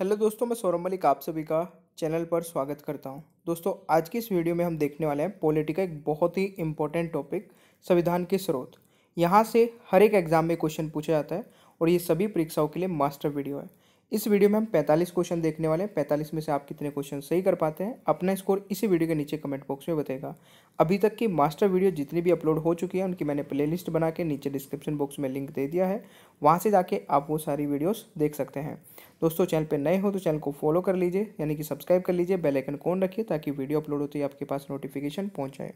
hello दोस्तों मैं सौरभ मलिक आप सभी का चैनल पर स्वागत करता हूं दोस्तों आज की इस वीडियो में हम देखने वाले हैं पॉलिटी का एक बहुत ही इंपॉर्टेंट टॉपिक संविधान के स्रोत यहां से हर एक एग्ज़ाम में क्वेश्चन पूछा जाता है और ये सभी परीक्षाओं के लिए मास्टर वीडियो है इस वीडियो में हम पैंतालीस क्वेश्चन देखने वाले हैं पैंतालीस में से आप कितने क्वेश्चन सही कर पाते हैं अपना स्कोर इसी वीडियो के नीचे कमेंट बॉक्स में बताएगा अभी तक की मास्टर वीडियो जितनी भी अपलोड हो चुकी है उनकी मैंने प्लेलिस्ट बना के नीचे डिस्क्रिप्शन बॉक्स में लिंक दे दिया है वहाँ से जाके आप वो सारी वीडियोस देख सकते हैं दोस्तों चैनल पर नए हो तो चैनल को फॉलो कर लीजिए यानी कि सब्सक्राइब कर लीजिए बेल आइकन कौन रखिए ताकि वीडियो अपलोड होती है आपके पास नोटिफिकेशन पहुंचाए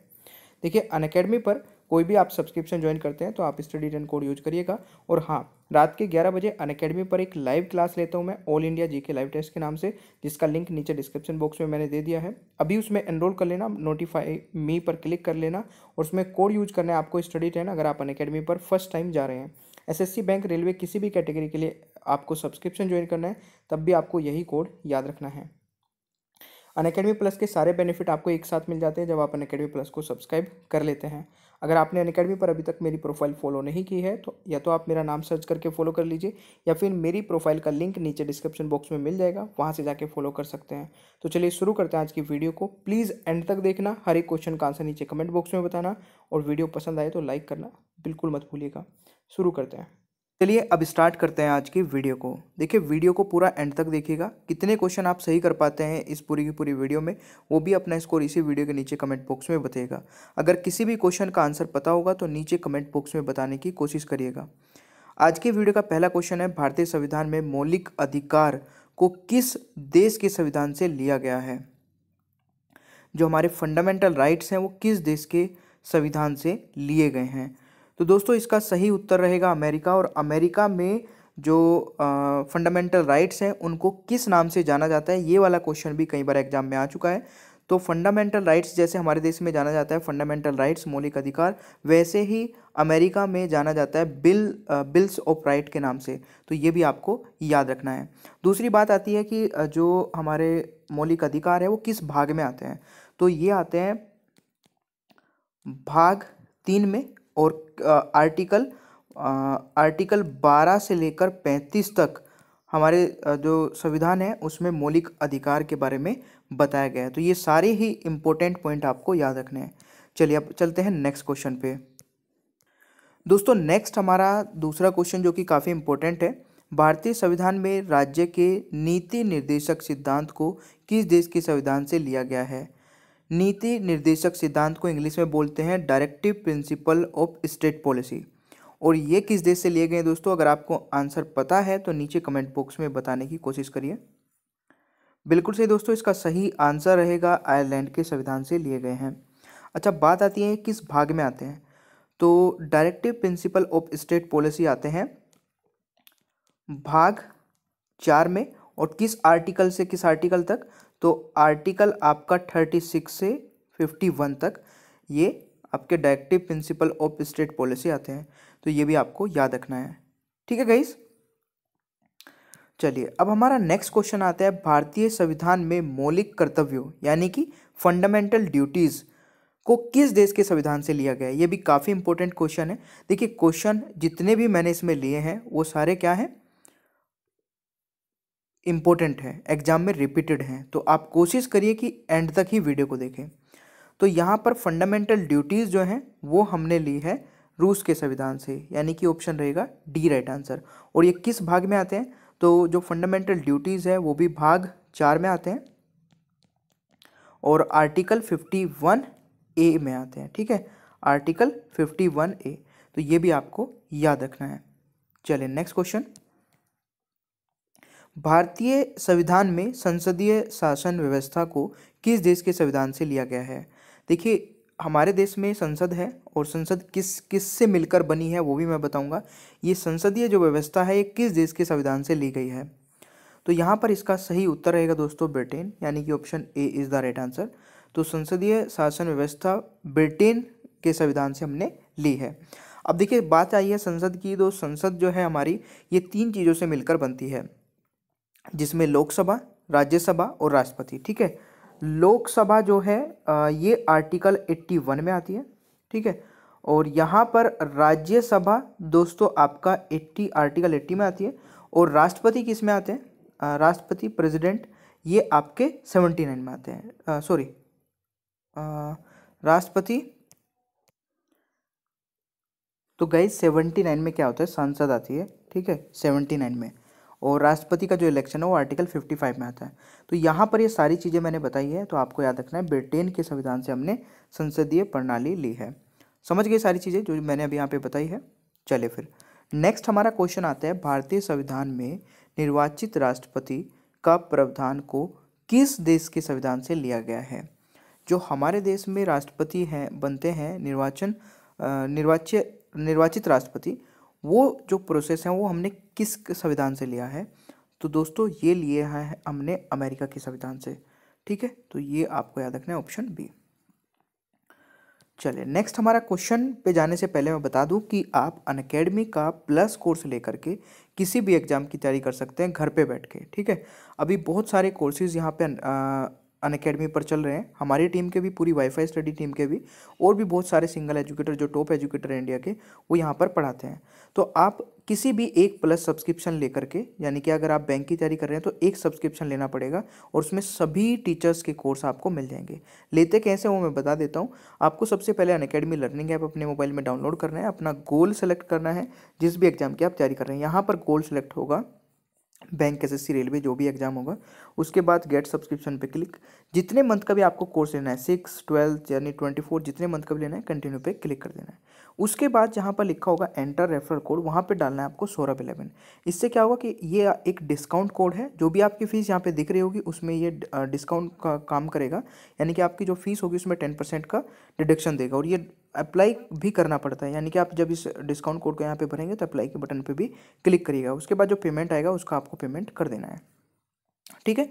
देखिए अनकेडमी पर कोई भी आप सब्सक्रिप्शन ज्वाइन करते हैं तो आप स्टडी रन कोड यूज करिएगा और हाँ रात के 11 बजे अनकेडमी पर एक लाइव क्लास लेता हूँ मैं all India GK live test के नाम से जिसका लिंक नीचे डिस्क्रिप्शन बॉक्स में मैंने दे दिया है अभी उसमें एनरोल कर लेना नोटिफाई मी पर क्लिक कर लेना और उसमें कोड यूज करना है आपको स्टडी रन अगर आप अनकेडमी पर फर्स्ट टाइम जा रहे हैं सी बैंक रेलवे किसी भी कैटेगरी के लिए आपको सब्सक्रिप्शन ज्वाइन करना है तब भी आपको यही कोड याद रखना है अन अकेडमी प्लस के सारे बेनिफिट आपको एक साथ मिल जाते हैं जब आप अन अकेडमी प्लस को सब्सक्राइब कर लेते हैं अगर आपने अन अकेडमी पर अभी तक मेरी प्रोफाइल फॉलो नहीं की है तो या तो आप मेरा नाम सर्च करके फॉलो कर लीजिए या फिर मेरी प्रोफाइल का लिंक नीचे डिस्क्रिप्शन बॉक्स में मिल जाएगा वहाँ से जाके फॉलो कर सकते हैं तो चलिए शुरू करते हैं आज की वीडियो को प्लीज़ एंड तक देखना हर एक क्वेश्चन का आंसर नीचे कमेंट बॉक्स में बताना और वीडियो पसंद आए तो लाइक करना बिल्कुल मत भूलिएगा शुरू करते हैं चलिए अब स्टार्ट करते हैं आज की वीडियो को देखिए वीडियो को पूरा एंड तक देखिएगा कितने क्वेश्चन आप सही कर पाते हैं इस पूरी की पूरी वीडियो में वो भी अपना स्कोर इसी वीडियो के नीचे कमेंट बॉक्स में बताइएगा अगर किसी भी क्वेश्चन का आंसर पता होगा तो नीचे कमेंट बॉक्स में बताने की कोशिश करिएगा आज के वीडियो का पहला क्वेश्चन है भारतीय संविधान में मौलिक अधिकार को किस देश के संविधान से लिया गया है जो हमारे फंडामेंटल राइट्स हैं वो किस देश के संविधान से लिए गए हैं तो दोस्तों इसका सही उत्तर रहेगा अमेरिका और अमेरिका में जो फंडामेंटल राइट्स हैं उनको किस नाम से जाना जाता है ये वाला क्वेश्चन भी कई बार एग्जाम में आ चुका है तो फंडामेंटल राइट्स जैसे हमारे देश में जाना जाता है फंडामेंटल राइट्स मौलिक अधिकार वैसे ही अमेरिका में जाना जाता है बिल बिल्स ऑफ राइट के नाम से तो ये भी आपको याद रखना है दूसरी बात आती है कि जो हमारे मौलिक अधिकार है वो किस भाग में आते हैं तो ये आते हैं भाग तीन में और आर्टिकल आर्टिकल बारह से लेकर पैंतीस तक हमारे जो संविधान है उसमें मौलिक अधिकार के बारे में बताया गया है तो ये सारे ही इम्पोर्टेंट पॉइंट आपको याद रखने हैं चलिए अब चलते हैं नेक्स्ट क्वेश्चन पे दोस्तों नेक्स्ट हमारा दूसरा क्वेश्चन जो कि काफ़ी इम्पोर्टेंट है भारतीय संविधान में राज्य के नीति निर्देशक सिद्धांत को किस देश के संविधान से लिया गया है नीति निर्देशक सिद्धांत को इंग्लिश में बोलते हैं directive principle of state policy और ये किस देश से लिए गए दोस्तों अगर आपको आंसर पता है तो नीचे कमेंट बॉक्स में बताने की कोशिश करिए बिल्कुल सही दोस्तों इसका सही आंसर रहेगा आयरलैंड के संविधान से लिए गए हैं अच्छा बात आती है किस भाग में आते हैं तो directive principle of state policy आते हैं भाग चार में और किस आर्टिकल से किस आर्टिकल तक तो आर्टिकल आपका थर्टी सिक्स से फिफ्टी वन तक ये आपके directive principle of state policy आते हैं तो ये भी आपको याद रखना है ठीक है गईस चलिए अब हमारा नेक्स्ट क्वेश्चन आता है भारतीय संविधान में मौलिक कर्तव्यों यानी कि फंडामेंटल ड्यूटीज़ को किस देश के संविधान से लिया गया है ये भी काफ़ी इंपॉर्टेंट क्वेश्चन है देखिए क्वेश्चन जितने भी मैंने इसमें लिए हैं वो सारे क्या हैं इम्पोर्टेंट है एग्ज़ाम में रिपीटेड हैं तो आप कोशिश करिए कि एंड तक ही वीडियो को देखें तो यहाँ पर फंडामेंटल ड्यूटीज़ जो हैं वो हमने ली है रूस के संविधान से यानी कि ऑप्शन रहेगा डी राइट आंसर और ये किस भाग में आते हैं तो जो फंडामेंटल ड्यूटीज़ है वो भी भाग चार में आते हैं और आर्टिकल फिफ्टी वन ए में आते हैं ठीक है आर्टिकल फिफ्टी वन ए तो ये भी आपको याद रखना है चलिए नेक्स्ट क्वेश्चन भारतीय संविधान में संसदीय शासन व्यवस्था को किस देश के संविधान से लिया गया है देखिए हमारे देश में संसद है और संसद किस किस से मिलकर बनी है वो भी मैं बताऊंगा ये संसदीय जो व्यवस्था है ये किस देश के संविधान से ली गई है तो यहाँ पर इसका सही उत्तर रहेगा दोस्तों ब्रिटेन यानी कि option A is the right answer तो संसदीय शासन व्यवस्था ब्रिटेन के संविधान से हमने ली है अब देखिए बात आई है संसद की तो संसद जो है हमारी ये तीन चीज़ों से मिलकर बनती है जिसमें लोकसभा राज्यसभा और राष्ट्रपति ठीक है लोकसभा जो है ये आर्टिकल 81 में आती है ठीक है और यहाँ पर राज्यसभा दोस्तों आपका 80 आर्टिकल 80 में आती है और राष्ट्रपति किस में आते हैं राष्ट्रपति प्रेसिडेंट ये आपके 79 में आते हैं सॉरी राष्ट्रपति तो गई सेवेंटी नाइन में क्या होता है सांसद आती है ठीक है सेवेंटी नाइन में और राष्ट्रपति का जो इलेक्शन है वो आर्टिकल 55 में आता है तो यहाँ पर ये सारी चीज़ें मैंने बताई है तो आपको याद रखना है ब्रिटेन के संविधान से हमने संसदीय प्रणाली ली है समझ गई सारी चीज़ें जो मैंने अभी यहाँ पे बताई है चले फिर नेक्स्ट हमारा क्वेश्चन आता है भारतीय संविधान में निर्वाचित राष्ट्रपति का प्रावधान को किस देश के संविधान से लिया गया है जो हमारे देश में राष्ट्रपति हैं बनते हैं निर्वाचन निर्वाच्य निर्वाचित राष्ट्रपति वो जो प्रोसेस है वो हमने किस संविधान से लिया है तो दोस्तों ये लिए हैं हमने अमेरिका के संविधान से ठीक है तो ये आपको याद रखना है ऑप्शन बी चलिए नेक्स्ट हमारा क्वेश्चन पे जाने से पहले मैं बता दूं कि आप अनकेडमी का प्लस कोर्स लेकर के किसी भी एग्ज़ाम की तैयारी कर सकते हैं घर पे बैठ के ठीक है अभी बहुत सारे कोर्सेज यहाँ पे अन अकेडमी पर चल रहे हैं हमारी टीम के भी पूरी वाईफाई स्टडी टीम के भी और भी बहुत सारे सिंगल एजुकेटर जो टॉप एजुकेटर हैं इंडिया के वो यहाँ पर पढ़ाते हैं तो आप किसी भी एक प्लस सब्सक्रिप्शन लेकर के यानी कि अगर आप बैंक की तैयारी कर रहे हैं तो एक सब्सक्रिप्शन लेना पड़ेगा और उसमें सभी टीचर्स के कोर्स आपको मिल जाएंगे लेते कैसे वो मैं बता देता हूँ आपको सबसे पहले अन अकेडमी लर्निंग ऐप अपने मोबाइल में डाउनलोड करना है अपना गोल सेलेक्ट करना है जिस भी एग्जाम की आप तैयारी कर रहे हैं यहाँ पर गोल सेलेक्ट होगा बैंक एस एस रेलवे जो भी एग्जाम होगा उसके बाद गेट सब्सक्रिप्शन पे क्लिक जितने मंथ का भी आपको कोर्स लेना है सिक्स ट्वेल्थ यानी ट्वेंटी फोर जितने मंथ का भी लेना है कंटिन्यू पे क्लिक कर देना है उसके बाद जहाँ पर लिखा होगा एंटर रेफरल कोड वहाँ पर डालना है आपको सौरभ इलेवन इससे क्या होगा कि ये एक डिस्काउंट कोड है जो भी आपकी फ़ीस यहाँ पर दिख रही होगी उसमें ये डिस्काउंट का काम करेगा यानी कि आपकी जो फ़ीस होगी उसमें टेन परसेंट का डिडक्शन देगा और ये अप्लाई भी करना पड़ता है यानी कि आप जब इस डिस्काउंट कोड को यहाँ पे भरेंगे तो अप्लाई के बटन पे भी क्लिक करिएगा उसके बाद जो पेमेंट आएगा उसका आपको पेमेंट कर देना है ठीक है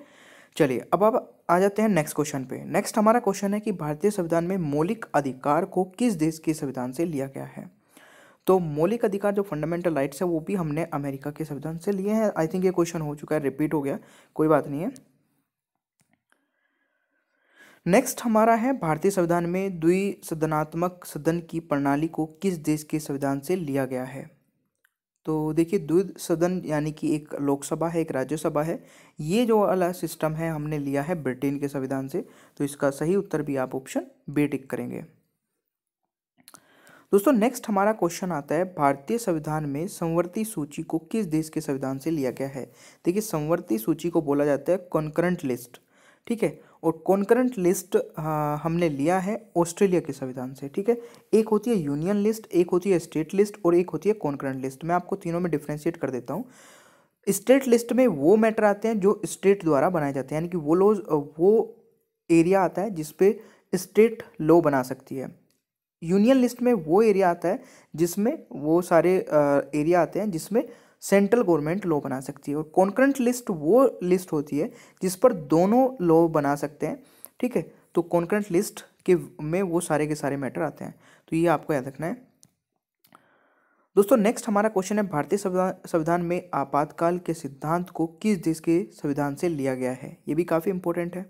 चलिए अब अब आ जाते हैं नेक्स्ट क्वेश्चन पे नेक्स्ट हमारा क्वेश्चन है कि भारतीय संविधान में मौलिक अधिकार को किस देश के संविधान से लिया गया है तो मौलिक अधिकार जो फंडामेंटल राइट्स है वो भी हमने अमेरिका के संविधान से लिए हैं आई थिंक ये क्वेश्चन हो चुका है रिपीट हो गया कोई बात नहीं है नेक्स्ट हमारा है भारतीय संविधान में द्विसदनात्मक सदन की प्रणाली को किस देश के संविधान से लिया गया है तो देखिए द्विध सदन यानी कि एक लोकसभा है एक राज्यसभा है ये जो वाला सिस्टम है हमने लिया है ब्रिटेन के संविधान से तो इसका सही उत्तर भी आप ऑप्शन बी टिक करेंगे दोस्तों नेक्स्ट हमारा क्वेश्चन आता है भारतीय संविधान में संवर्ती सूची को किस देश के संविधान से लिया गया है देखिए संवर्ती सूची को बोला जाता है कॉन्करेंट लिस्ट ठीक है और कॉन्करेंट लिस्ट हाँ, हमने लिया है ऑस्ट्रेलिया के संविधान से ठीक है एक होती है यूनियन लिस्ट एक होती है स्टेट लिस्ट और एक होती है कॉन्करेंट लिस्ट मैं आपको तीनों में डिफ्रेंशिएट कर देता हूँ स्टेट लिस्ट में वो मैटर आते हैं जो स्टेट द्वारा बनाए जाते हैं यानी कि वो लॉज वो एरिया आता है जिसपे स्टेट लॉ बना सकती है यूनियन लिस्ट में वो एरिया आता है जिसमें वो सारे एरिया आते हैं जिसमें सेंट्रल गवर्नमेंट लॉ बना सकती है और कॉन्करेंट लिस्ट वो लिस्ट होती है जिस पर दोनों लॉ बना सकते हैं ठीक है तो कॉन्करेंट लिस्ट के में वो सारे के सारे मैटर आते हैं तो ये आपको याद रखना है दोस्तों नेक्स्ट हमारा क्वेश्चन है भारतीय संविधान में आपातकाल के सिद्धांत को किस देश के संविधान से लिया गया है ये भी काफ़ी इम्पोर्टेंट है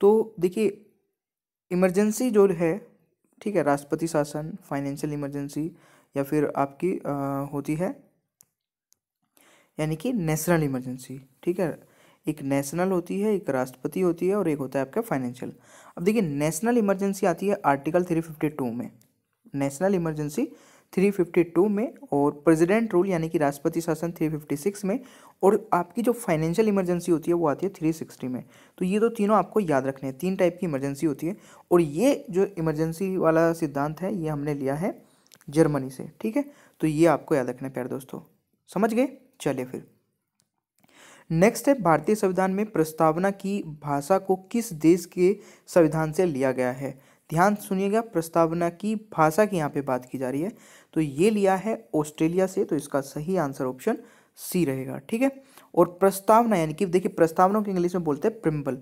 तो देखिए इमरजेंसी जो है ठीक है राष्ट्रपति शासन फाइनेंशियल इमरजेंसी या फिर आपकी आ, होती है यानी कि नेशनल इमरजेंसी ठीक है एक नेशनल होती है एक राष्ट्रपति होती है और एक होता है आपका फाइनेंशियल अब देखिए नेशनल इमरजेंसी आती है आर्टिकल थ्री फिफ्टी टू में national emergency three fifty two में और प्रेसिडेंट रूल यानी कि राष्ट्रपति शासन थ्री फिफ्टी सिक्स में और आपकी जो फाइनेंशियल इमरजेंसी होती है वो आती है थ्री सिक्सटी में तो ये तो तीनों आपको याद रखने हैं तीन टाइप की इमरजेंसी होती है और ये जो इमरजेंसी वाला सिद्धांत है ये हमने लिया है जर्मनी से ठीक है तो ये आपको याद रखना है प्यार दोस्तों समझ गए चले फिर नेक्स्ट है भारतीय संविधान में प्रस्तावना की भाषा को किस देश के संविधान से लिया गया है ध्यान सुनिएगा प्रस्तावना की भाषा की यहाँ पे बात की जा रही है तो ये लिया है ऑस्ट्रेलिया से तो इसका सही आंसर ऑप्शन सी रहेगा ठीक है और प्रस्तावना यानी कि देखिए प्रस्तावना को इंग्लिश में बोलते हैं प्रिम्बल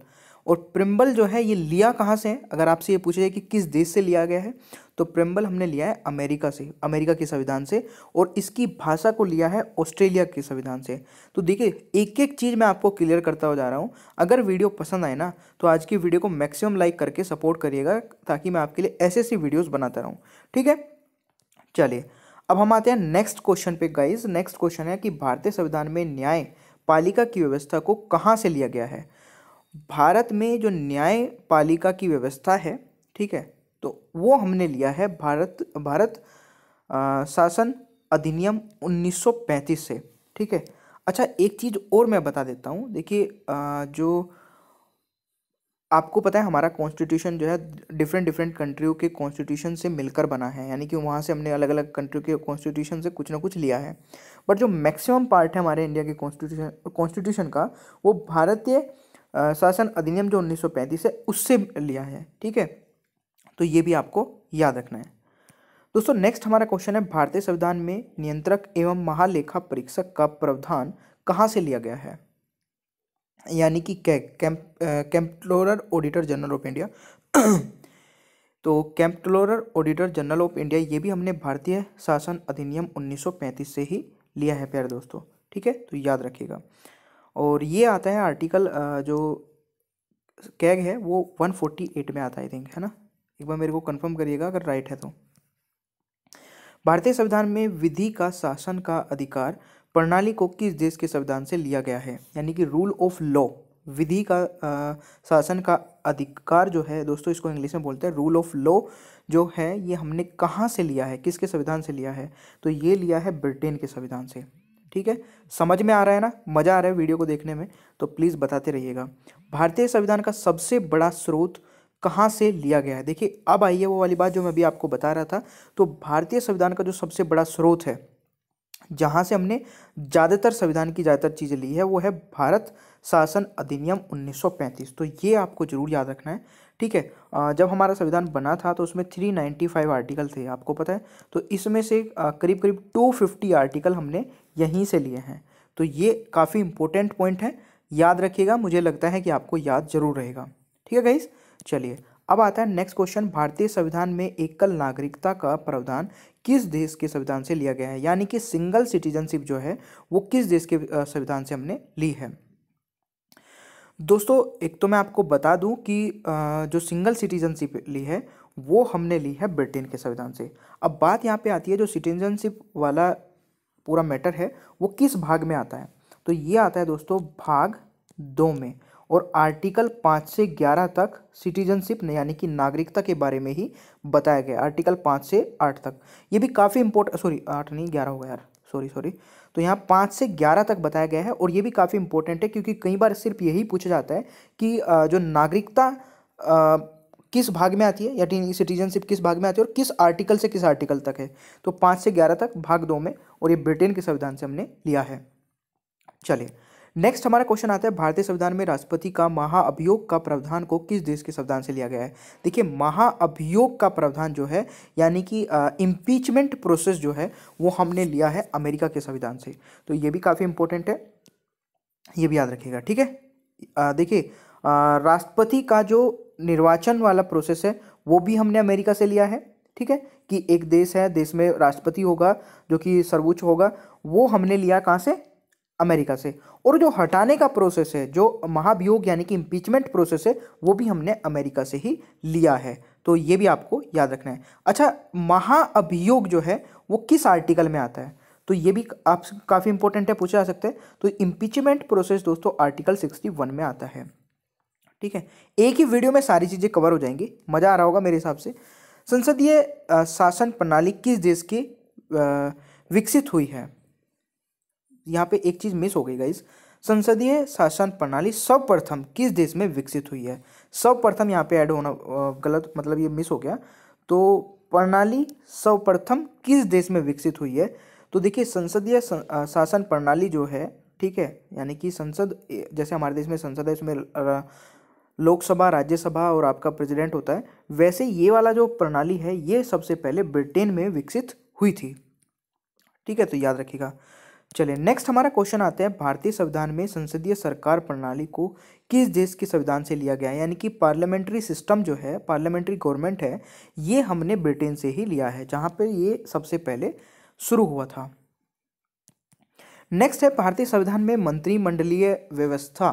और प्रिम्बल जो है ये लिया कहाँ से है अगर आपसे ये पूछा जाए कि किस देश से लिया गया है तो प्रिम्बल हमने लिया है अमेरिका से अमेरिका के संविधान से और इसकी भाषा को लिया है ऑस्ट्रेलिया के संविधान से तो देखिए एक एक चीज़ मैं आपको क्लियर करता हुआ जा रहा हूँ अगर वीडियो पसंद आए ना तो आज की वीडियो को मैक्सिमम लाइक करके सपोर्ट करिएगा ताकि मैं आपके लिए ऐसे ऐसी वीडियोज़ बनाता रहूँ ठीक है चलिए अब हम आते हैं नेक्स्ट क्वेश्चन पे गाइज नेक्स्ट क्वेश्चन है कि भारतीय संविधान में न्याय पालिका की व्यवस्था को कहाँ से लिया गया है भारत में जो न्यायपालिका की व्यवस्था है ठीक है तो वो हमने लिया है भारत भारत आ, शासन अधिनियम 1935 से ठीक है अच्छा एक चीज़ और मैं बता देता हूँ देखिए जो आपको पता है हमारा कॉन्स्टिट्यूशन जो है डिफरेंट डिफरेंट कंट्रियों के कॉन्स्टिट्यूशन से मिलकर बना है यानी कि वहाँ से हमने अलग अलग कंट्री के कॉन्स्टिट्यूशन से कुछ ना कुछ लिया है बट जो मैक्सिमम पार्ट है हमारे इंडिया के कॉन्स्टिट्यूशन कॉन्स्टिट्यूशन का वो भारतीय शासन अधिनियम जो 1935 है उससे लिया है ठीक है तो ये भी आपको याद रखना है दोस्तों नेक्स्ट हमारा क्वेश्चन है भारतीय संविधान में नियंत्रक एवं महालेखा परीक्षक का प्रावधान कहाँ से लिया गया है यानी कि comptroller auditor general of India तो comptroller auditor general of India ये भी हमने भारतीय शासन अधिनियम 1935 से ही लिया है प्यारे दोस्तों ठीक है तो याद रखिएगा और ये आता है आर्टिकल जो कैग है वो वन फोर्टी एट में आता है आई थिंक है ना एक बार मेरे को कंफर्म करिएगा अगर राइट है तो भारतीय संविधान में विधि का शासन का अधिकार प्रणाली को किस देश के संविधान से लिया गया है यानी कि रूल ऑफ लॉ विधि का आ, शासन का अधिकार जो है दोस्तों इसको इंग्लिश में बोलते हैं रूल ऑफ लॉ जो है ये हमने कहाँ से लिया है किसके संविधान से लिया है तो ये लिया है ब्रिटेन के संविधान से ठीक है समझ में आ रहा है ना मज़ा आ रहा है वीडियो को देखने में तो प्लीज़ बताते रहिएगा भारतीय संविधान का सबसे बड़ा स्रोत कहाँ से लिया गया है देखिए अब आइए वो वाली बात जो मैं अभी आपको बता रहा था तो भारतीय संविधान का जो सबसे बड़ा स्रोत है जहाँ से हमने ज़्यादातर संविधान की ज़्यादातर चीज़ें ली है वो है भारत शासन अधिनियम 1935 तो ये आपको ज़रूर याद रखना है ठीक है जब हमारा संविधान बना था तो उसमें 395 आर्टिकल थे आपको पता है तो इसमें से करीब करीब 250 आर्टिकल हमने यहीं से लिए हैं तो ये काफ़ी इंपॉर्टेंट पॉइंट है याद रखिएगा मुझे लगता है कि आपको याद जरूर रहेगा ठीक है गाइस चलिए अब आता है नेक्स्ट क्वेश्चन भारतीय संविधान में एकल नागरिकता का प्रावधान किस देश के संविधान से लिया गया है यानी कि सिंगल सिटीजनशिप जो है वो किस देश के संविधान से हमने ली है दोस्तों एक तो मैं आपको बता दूं कि जो सिंगल सिटीजनशिप ली है वो हमने ली है ब्रिटेन के संविधान से अब बात यहाँ पे आती है जो सिटीजनशिप वाला पूरा मैटर है वो किस भाग में आता है तो ये आता है दोस्तों भाग दो में और आर्टिकल पाँच से ग्यारह तक सिटीजनशिप यानी कि नागरिकता के बारे में ही बताया गया आर्टिकल पाँच से आठ तक ये भी काफ़ी इंपॉर्ट सॉरी आठ नहीं ग्यारह होगा यार सॉरी सॉरी तो यहाँ पाँच से ग्यारह तक बताया गया है और ये भी काफ़ी इंपॉर्टेंट है क्योंकि कई बार सिर्फ यही पूछा जाता है कि जो नागरिकता किस भाग में आती है यानी सिटीजनशिप किस भाग में आती है और किस आर्टिकल से किस आर्टिकल तक है तो पाँच से ग्यारह तक भाग दो में और ये ब्रिटेन के संविधान से हमने लिया है चलिए नेक्स्ट हमारा क्वेश्चन आता है भारतीय संविधान में राष्ट्रपति का महाअभियोग का प्रावधान को किस देश के संविधान से लिया गया है देखिए महाअभियोग का प्रावधान जो है यानी कि इम्पीचमेंट प्रोसेस जो है वो हमने लिया है अमेरिका के संविधान से तो ये भी काफ़ी इंपॉर्टेंट है ये भी याद रखिएगा ठीक है देखिए राष्ट्रपति का जो निर्वाचन वाला प्रोसेस है वो भी हमने अमेरिका से लिया है ठीक है कि एक देश है देश में राष्ट्रपति होगा जो कि सर्वोच्च होगा वो हमने लिया कहाँ से अमेरिका से और जो हटाने का प्रोसेस है जो महाभियोग यानी कि इम्पीचमेंट प्रोसेस है वो भी हमने अमेरिका से ही लिया है तो ये भी आपको याद रखना है अच्छा महाअभियोग जो है वो किस आर्टिकल में आता है तो ये भी आप काफ़ी इंपॉर्टेंट है पूछा जा सकते हैं तो इम्पीचमेंट प्रोसेस दोस्तों आर्टिकल सिक्सटी वन में आता है ठीक है एक ही वीडियो में सारी चीज़ें कवर हो जाएंगी मज़ा आ रहा होगा मेरे हिसाब से संसदीय शासन प्रणाली किस देश की विकसित हुई है यहाँ पे एक चीज़ मिस हो गई गाइस संसदीय शासन प्रणाली सर्वप्रथम किस देश में विकसित हुई है सर्वप्रथम यहाँ पे ऐड होना गलत मतलब ये मिस हो गया तो प्रणाली सर्वप्रथम किस देश में विकसित हुई है तो देखिए संसदीय शासन प्रणाली जो है ठीक है यानी कि संसद जैसे हमारे देश में संसद है उसमें लोकसभा राज्यसभा और आपका प्रेसिडेंट होता है वैसे ये वाला जो प्रणाली है ये सबसे पहले ब्रिटेन में विकसित हुई थी ठीक है तो याद रखिएगा चलिए नेक्स्ट हमारा क्वेश्चन आता है भारतीय संविधान में संसदीय सरकार प्रणाली को किस देश के संविधान से लिया गया है यानी कि पार्लियामेंट्री सिस्टम जो है पार्लियामेंट्री गवर्नमेंट है ये हमने ब्रिटेन से ही लिया है जहाँ पर ये सबसे पहले शुरू हुआ था नेक्स्ट है भारतीय संविधान में मंत्रिमंडलीय व्यवस्था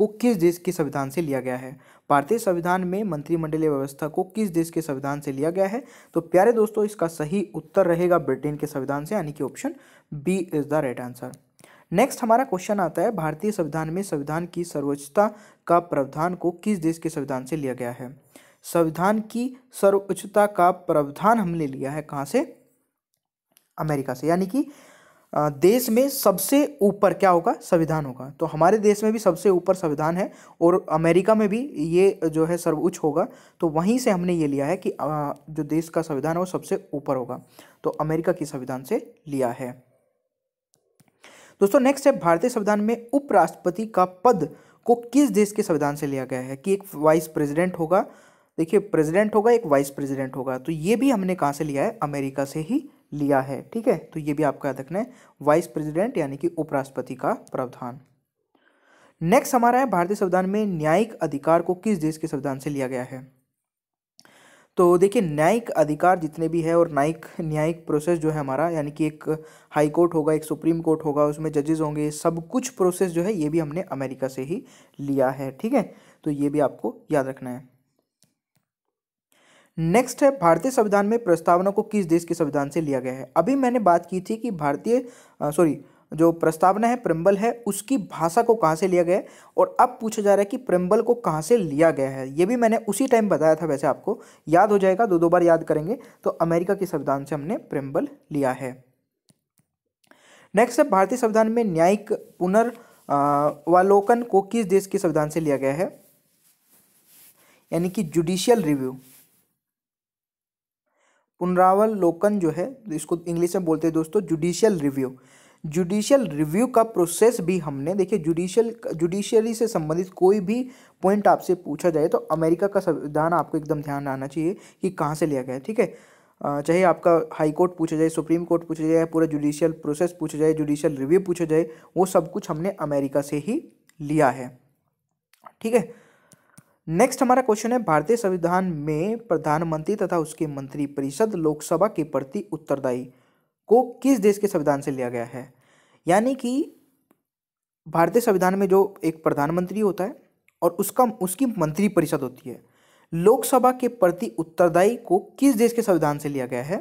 को किस देश के संविधान से लिया गया है भारतीय संविधान में मंत्रिमंडलीय व्यवस्था को किस देश के संविधान से लिया गया है तो प्यारे दोस्तों इसका सही उत्तर रहेगा ब्रिटेन के संविधान से यानी कि option B is the right answer next हमारा क्वेश्चन आता है भारतीय संविधान में संविधान की सर्वोच्चता का प्रावधान को किस देश के संविधान से लिया गया है संविधान की सर्वोच्चता का प्रावधान हमने लिया है कहाँ से अमेरिका से यानी कि देश में सबसे ऊपर क्या होगा संविधान होगा तो हमारे देश में भी सबसे ऊपर संविधान है और अमेरिका में भी ये जो है सर्वोच्च होगा तो वहीं से हमने ये लिया है कि जो देश का संविधान है वो सबसे ऊपर होगा तो अमेरिका के संविधान से लिया है दोस्तों नेक्स्ट है भारतीय संविधान में उपराष्ट्रपति का पद को किस देश के संविधान से लिया गया है कि एक वाइस प्रेसिडेंट होगा देखिए प्रेसिडेंट होगा एक वाइस प्रेसिडेंट होगा तो ये भी हमने कहाँ से लिया है अमेरिका से ही लिया है ठीक है तो ये भी आपको याद रखना है वाइस प्रेसिडेंट यानी कि उपराष्ट्रपति का प्रावधान नेक्स्ट हमारा है भारतीय संविधान में न्यायिक अधिकार को किस देश के संविधान से लिया गया है तो देखिए न्यायिक अधिकार जितने भी है और न्यायिक न्यायिक प्रोसेस जो है हमारा यानी कि एक हाई कोर्ट होगा एक सुप्रीम कोर्ट होगा उसमें जजेस होंगे सब कुछ प्रोसेस जो है ये भी हमने अमेरिका से ही लिया है ठीक है तो ये भी आपको याद रखना है नेक्स्ट है भारतीय संविधान में प्रस्तावना को किस देश के संविधान से लिया गया है अभी मैंने बात की थी कि भारतीय सॉरी जो प्रस्तावना है प्रम्बल है उसकी भाषा को कहाँ से लिया गया है और अब पूछा जा रहा है कि प्रम्बल को कहाँ से लिया गया है ये भी मैंने उसी टाइम बताया था वैसे आपको याद हो जाएगा दो दो बार याद करेंगे तो अमेरिका के संविधान से हमने प्रम्बल लिया है नेक्स्ट है भारतीय संविधान में न्यायिक पुनर्वालोकन को किस देश के संविधान से लिया गया है यानी कि जुडिशियल रिव्यू पुनरावलोकन जो है इसको इंग्लिश में बोलते हैं दोस्तों जुडिशियल रिव्यू जुडिशियल रिव्यू का प्रोसेस भी हमने देखिए जुडिशियल जुडिशियरी से संबंधित कोई भी पॉइंट आपसे पूछा जाए तो अमेरिका का संविधान आपको एकदम ध्यान आना चाहिए कि कहाँ से लिया गया है ठीक है चाहे आपका हाई कोर्ट पूछा जाए सुप्रीम कोर्ट पूछा जाए पूरा जुडिशियल प्रोसेस पूछा जाए जुडिशियल रिव्यू पूछा जाए वो सब कुछ हमने अमेरिका से ही लिया है ठीक है नेक्स्ट हमारा क्वेश्चन है भारतीय संविधान में प्रधानमंत्री तथा उसके मंत्रिपरिषद लोकसभा के प्रति उत्तरदायी को किस देश के संविधान से लिया गया है यानी कि भारतीय संविधान में जो एक प्रधानमंत्री होता है और उसका उसकी मंत्रिपरिषद होती है लोकसभा के प्रति उत्तरदायी को किस देश के संविधान से लिया गया है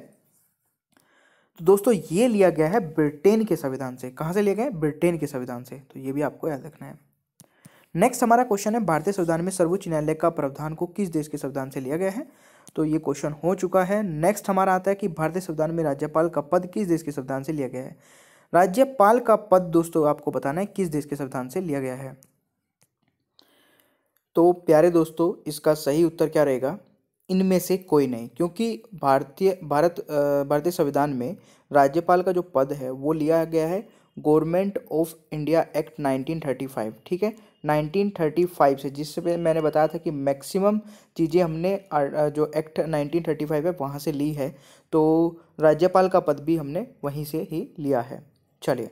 तो दोस्तों ये लिया गया है ब्रिटेन के संविधान से कहाँ से लिया गया है ब्रिटेन के संविधान से तो ये भी आपको याद रखना है नेक्स्ट हमारा क्वेश्चन है भारतीय संविधान में सर्वोच्च न्यायालय का प्रावधान को किस देश के संविधान से लिया गया है तो ये क्वेश्चन हो चुका है नेक्स्ट हमारा आता है कि भारतीय संविधान में राज्यपाल का पद किस देश के संविधान से लिया गया है राज्यपाल का पद दोस्तों आपको बताना है किस देश के संविधान से लिया गया है तो प्यारे दोस्तों इसका सही उत्तर क्या रहेगा इनमें से कोई नहीं क्योंकि भारतीय भारत भारतीय संविधान में राज्यपाल का जो पद है वो लिया गया है गवर्नमेंट ऑफ इंडिया एक्ट 1935 ठीक है 1935 से जिससे मैंने बताया था कि मैक्सिमम चीज़ें हमने जो एक्ट 1935 है वहाँ से ली है तो राज्यपाल का पद भी हमने वहीं से ही लिया है चलिए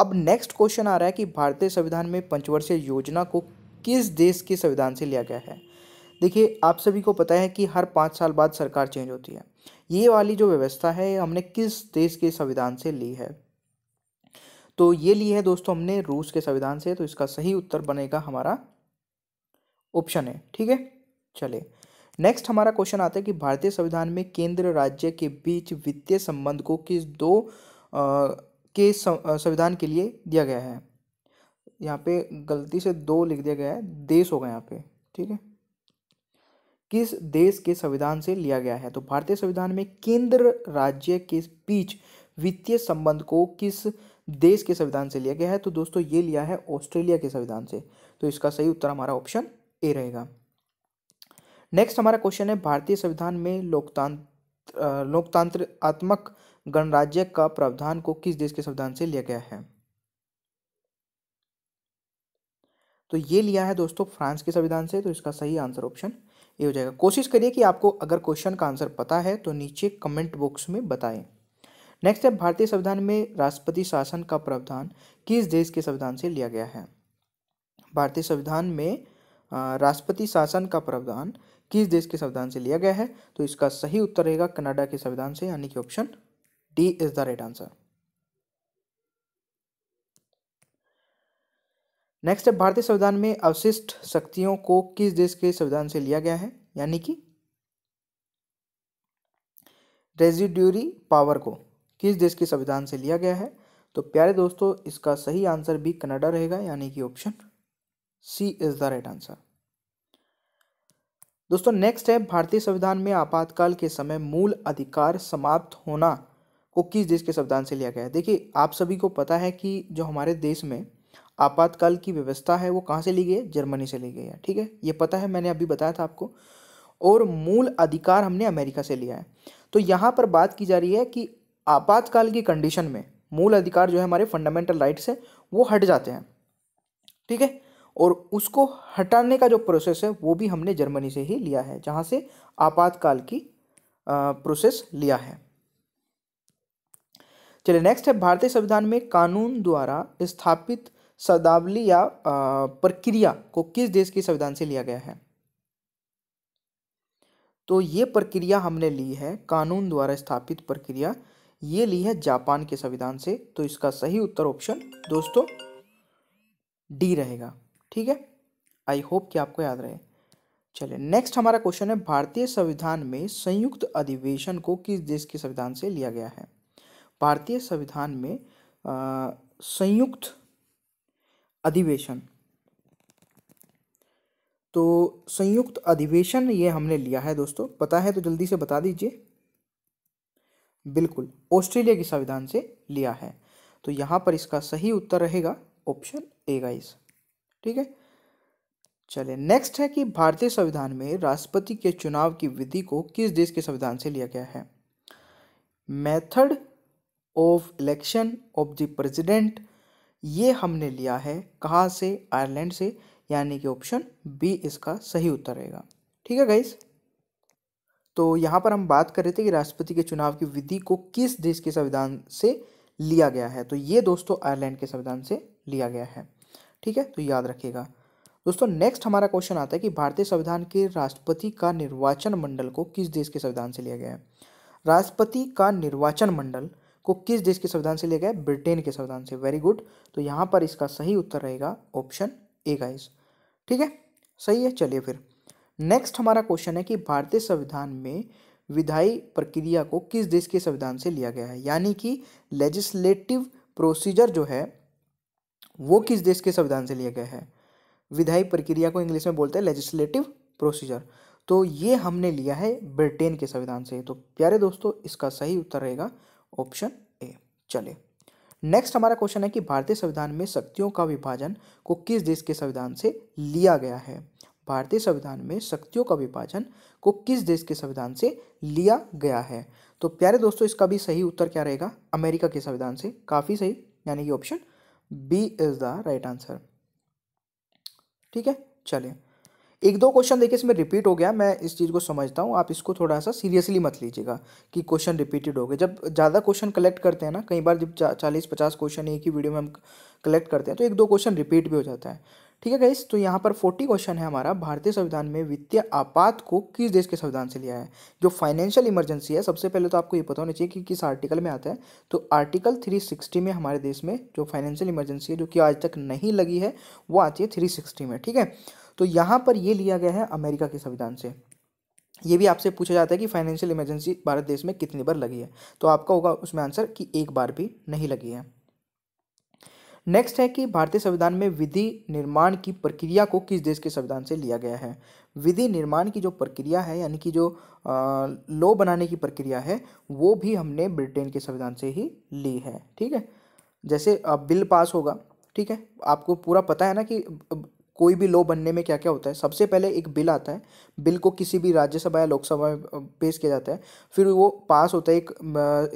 अब नेक्स्ट क्वेश्चन आ रहा है कि भारतीय संविधान में पंचवर्षीय योजना को किस देश के संविधान से लिया गया है देखिए आप सभी को पता है कि हर पाँच साल बाद सरकार चेंज होती है ये वाली जो व्यवस्था है हमने किस देश के संविधान से ली है तो ये लिए है दोस्तों हमने रूस के संविधान से तो इसका सही उत्तर बनेगा हमारा ऑप्शन है ठीक है चले नेक्स्ट हमारा क्वेश्चन आता है कि भारतीय संविधान में केंद्र राज्य के बीच वित्तीय संबंध को किस दो आ, के संविधान के लिए दिया गया है यहाँ पे गलती से दो लिख दिया गया है देश होगा यहाँ पे ठीक है किस देश के संविधान से लिया गया है तो भारतीय संविधान में केंद्र राज्य के बीच वित्तीय संबंध को किस देश के संविधान से लिया गया है तो दोस्तों ये लिया है ऑस्ट्रेलिया के संविधान से तो इसका सही उत्तर हमारा ऑप्शन ए रहेगा नेक्स्ट हमारा क्वेश्चन है भारतीय संविधान में लोकतंत्र लोकतांत्र आत्मक गणराज्य का प्रावधान को किस देश के संविधान से लिया गया है तो ये लिया है दोस्तों फ्रांस के संविधान से तो इसका सही आंसर ऑप्शन ये हो जाएगा कोशिश करिए कि आपको अगर क्वेश्चन का आंसर पता है तो नीचे कमेंट बॉक्स में बताएं नेक्स्ट है भारतीय संविधान में राष्ट्रपति शासन का प्रावधान किस देश के संविधान से लिया गया है भारतीय संविधान में राष्ट्रपति शासन का प्रावधान किस देश के संविधान से लिया गया है तो इसका सही उत्तर रहेगा कनाडा के संविधान से यानी कि option D is the right answer next है भारतीय संविधान में अवशिष्ट शक्तियों को किस देश के संविधान से लिया गया है यानी कि रेजिड्यूरी पावर को किस देश के संविधान से लिया गया है तो प्यारे दोस्तों इसका सही आंसर भी कनाडा रहेगा यानी कि option C is the right answer दोस्तों नेक्स्ट है भारतीय संविधान में आपातकाल के समय मूल अधिकार समाप्त होना को किस देश के संविधान से लिया गया है देखिए आप सभी को पता है कि जो हमारे देश में आपातकाल की व्यवस्था है वो कहाँ से ली गई है जर्मनी से ली गई है ठीक है ये पता है मैंने अभी बताया था आपको और मूल अधिकार हमने अमेरिका से लिया है तो यहाँ पर बात की जा रही है कि आपातकाल की कंडीशन में मूल अधिकार जो है हमारे फंडामेंटल राइट्स है वो हट जाते हैं ठीक है और उसको हटाने का जो प्रोसेस है वो भी हमने जर्मनी से ही लिया है जहाँ से आपातकाल की प्रोसेस लिया है चलिए नेक्स्ट है भारतीय संविधान में कानून द्वारा स्थापित शब्दावली या प्रक्रिया को किस देश के संविधान से लिया गया है तो ये प्रक्रिया हमने ली है कानून द्वारा स्थापित प्रक्रिया ये ली है जापान के संविधान से तो इसका सही उत्तर ऑप्शन दोस्तों डी रहेगा ठीक है आई होप कि आपको याद रहे चलिए नेक्स्ट हमारा क्वेश्चन है भारतीय संविधान में संयुक्त अधिवेशन को किस देश के संविधान से लिया गया है भारतीय संविधान में आ, संयुक्त अधिवेशन तो संयुक्त अधिवेशन ये हमने लिया है दोस्तों पता है तो जल्दी से बता दीजिए बिल्कुल ऑस्ट्रेलिया के संविधान से लिया है तो यहाँ पर इसका सही उत्तर रहेगा ऑप्शन ए गाइस ठीक है चले नेक्स्ट है कि भारतीय संविधान में राष्ट्रपति के चुनाव की विधि को किस देश के संविधान से लिया गया है method of election of the president ये हमने लिया है कहाँ से आयरलैंड से यानी कि ऑप्शन बी इसका सही उत्तर रहेगा ठीक है गाइस तो यहाँ पर हम बात कर रहे थे कि राष्ट्रपति के चुनाव की विधि को किस देश के संविधान से लिया गया है तो ये दोस्तों आयरलैंड के संविधान से लिया गया है ठीक है तो याद रखिएगा दोस्तों नेक्स्ट हमारा क्वेश्चन आता है कि भारतीय संविधान के राष्ट्रपति का निर्वाचन मंडल को किस देश के संविधान से लिया गया है राष्ट्रपति का निर्वाचन मंडल को किस देश के संविधान से लिया गया है ब्रिटेन के संविधान से वेरी गुड तो यहाँ पर इसका सही उत्तर रहेगा ऑप्शन ए गाइस ठीक है सही है चलिए फिर नेक्स्ट हमारा क्वेश्चन है कि भारतीय संविधान में विधायी प्रक्रिया को किस देश के संविधान से लिया गया है यानी कि लेजिस्लेटिव प्रोसीजर जो है वो किस देश के संविधान से लिया गया है विधायी प्रक्रिया को इंग्लिश में बोलते हैं लेजिस्लेटिव प्रोसीजर तो ये हमने लिया है ब्रिटेन के संविधान से तो प्यारे दोस्तों इसका सही उत्तर रहेगा ऑप्शन ए चले नेक्स्ट हमारा क्वेश्चन है कि भारतीय संविधान में शक्तियों का विभाजन को किस देश के संविधान से लिया गया है भारतीय संविधान में शक्तियों का विभाजन को किस देश के संविधान से लिया गया है तो प्यारे दोस्तों इसका भी सही उत्तर क्या रहेगा अमेरिका के संविधान से काफ़ी सही यानी कि option B is the right answer ठीक है चलिए एक दो क्वेश्चन देखिए इसमें रिपीट हो गया मैं इस चीज़ को समझता हूँ आप इसको थोड़ा सा सीरियसली मत लीजिएगा कि क्वेश्चन रिपीटेड हो गए जब ज़्यादा क्वेश्चन कलेक्ट करते हैं ना कई बार जब चालीस पचास क्वेश्चन एक ही वीडियो में हम कलेक्ट करते हैं तो एक दो क्वेश्चन रिपीट भी हो जाता है ठीक है गाइस तो यहाँ पर फोर्टी क्वेश्चन है हमारा भारतीय संविधान में वित्तीय आपात को किस देश के संविधान से लिया है जो फाइनेंशियल इमरजेंसी है सबसे पहले तो आपको ये पता होना चाहिए कि किस आर्टिकल में आता है तो आर्टिकल थ्री सिक्सटी में हमारे देश में जो फाइनेंशियल इमरजेंसी है जो कि आज तक नहीं लगी है वो आती है थ्री सिक्सटी में ठीक है तो यहाँ पर ये लिया गया है अमेरिका के संविधान से ये भी आपसे पूछा जाता है कि फाइनेंशियल इमरजेंसी भारत देश में कितनी बार लगी है तो आपका होगा उसमें आंसर कि एक बार भी नहीं लगी है नेक्स्ट है कि भारतीय संविधान में विधि निर्माण की प्रक्रिया को किस देश के संविधान से लिया गया है विधि निर्माण की जो प्रक्रिया है यानी कि जो लॉ बनाने की प्रक्रिया है वो भी हमने ब्रिटेन के संविधान से ही ली है ठीक है जैसे अब बिल पास होगा ठीक है आपको पूरा पता है ना कि कोई भी लॉ बनने में क्या क्या होता है सबसे पहले एक बिल आता है बिल को किसी भी राज्यसभा या लोकसभा में पेश किया जाता है फिर वो पास होता है एक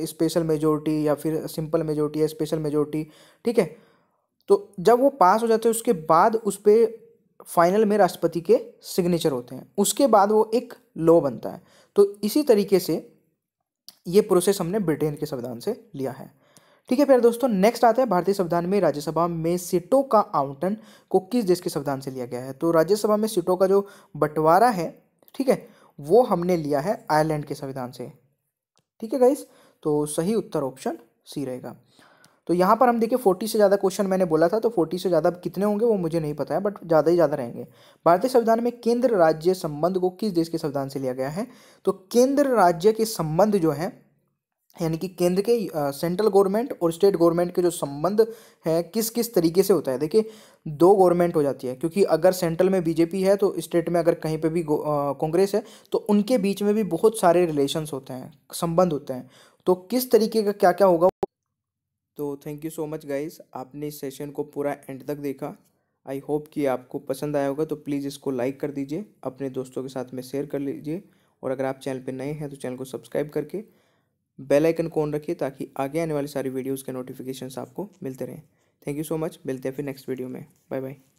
स्पेशल मेजोरिटी या फिर सिंपल मेजोरिटी या स्पेशल मेजोरिटी ठीक है तो जब वो पास हो जाते हैं उसके बाद उस पर फाइनल में राष्ट्रपति के सिग्नेचर होते हैं उसके बाद वो एक लॉ बनता है तो इसी तरीके से ये प्रोसेस हमने ब्रिटेन के संविधान से लिया है ठीक है फिर दोस्तों नेक्स्ट आते हैं भारतीय संविधान में राज्यसभा में सीटों का आवंटन को किस देश के संविधान से लिया गया है तो राज्यसभा में सीटों का जो बंटवारा है ठीक है वो हमने लिया है आयरलैंड के संविधान से ठीक है गाइस तो सही उत्तर ऑप्शन सी रहेगा तो यहाँ पर हम देखिए फोर्टी से ज़्यादा क्वेश्चन मैंने बोला था तो फोर्टी से ज़्यादा कितने होंगे वो मुझे नहीं पता है बट ज़्यादा ही ज़्यादा रहेंगे भारतीय संविधान में केंद्र राज्य संबंध को किस देश के संविधान से लिया गया है तो केंद्र राज्य के संबंध जो है यानी कि केंद्र के सेंट्रल गवर्नमेंट और स्टेट गवर्नमेंट के जो संबंध है किस किस तरीके से होता है देखिए दो गवर्नमेंट हो जाती है क्योंकि अगर सेंट्रल में बीजेपी है तो स्टेट में अगर कहीं पे भी कांग्रेस है तो उनके बीच में भी बहुत सारे रिलेशंस होते हैं संबंध होते हैं तो किस तरीके का क्या क्या होगा तो thank you so much guys आपने इस सेशन को पूरा एंड तक देखा आई होप कि आपको पसंद आया होगा तो प्लीज़ इसको लाइक कर दीजिए अपने दोस्तों के साथ में शेयर कर लीजिए और अगर आप चैनल पर नए हैं तो चैनल को सब्सक्राइब करके बेल आइकन को ऑन रखिए ताकि आगे आने वाली सारी वीडियोज़ के नोटिफिकेशन आपको मिलते रहें थैंक यू सो मच मिलते हैं फिर नेक्स्ट वीडियो में बाय बाय